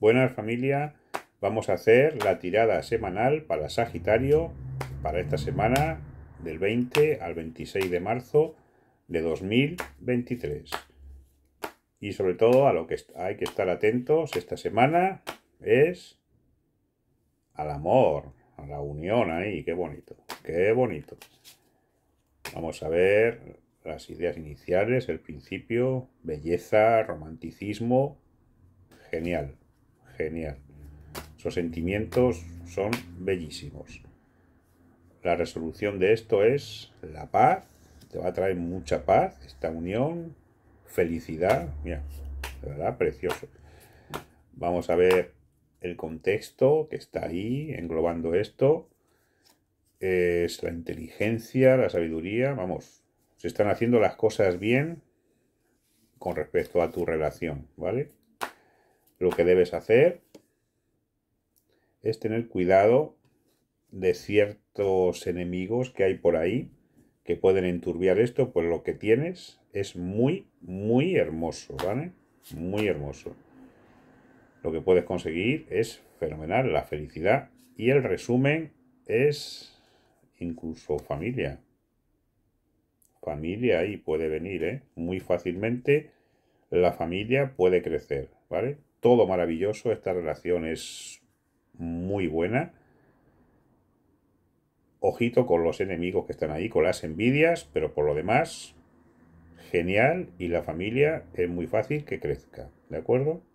Buenas familia, vamos a hacer la tirada semanal para Sagitario para esta semana del 20 al 26 de marzo de 2023. Y sobre todo a lo que hay que estar atentos esta semana es al amor, a la unión ahí, qué bonito, qué bonito. Vamos a ver las ideas iniciales, el principio, belleza, romanticismo, genial genial. Sus sentimientos son bellísimos. La resolución de esto es la paz, te va a traer mucha paz, esta unión, felicidad, mira, de verdad, precioso. Vamos a ver el contexto que está ahí, englobando esto. Es la inteligencia, la sabiduría, vamos, se están haciendo las cosas bien con respecto a tu relación, ¿vale? lo que debes hacer es tener cuidado de ciertos enemigos que hay por ahí que pueden enturbiar esto, pues lo que tienes es muy, muy hermoso, ¿vale? Muy hermoso. Lo que puedes conseguir es fenomenal, la felicidad y el resumen es incluso familia. Familia ahí puede venir, ¿eh? Muy fácilmente la familia puede crecer, ¿vale? Todo maravilloso, esta relación es muy buena. Ojito con los enemigos que están ahí, con las envidias, pero por lo demás, genial y la familia es muy fácil que crezca, ¿de acuerdo?